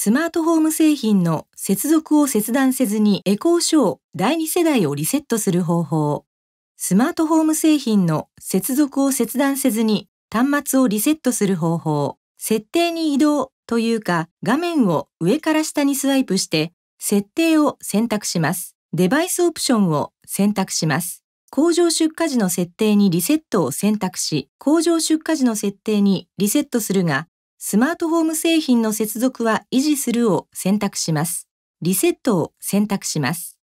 スマートフォーム製品の接続を切断せずにエコーショー第2世代をリセットする方法。スマートフォーム製品の接続を切断せずに端末をリセットする方法。設定に移動というか画面を上から下にスワイプして設定を選択します。デバイスオプションを選択します。工場出荷時の設定にリセットを選択し、工場出荷時の設定にリセットするが、スマートホーム製品の接続は維持するを選択します。リセットを選択します。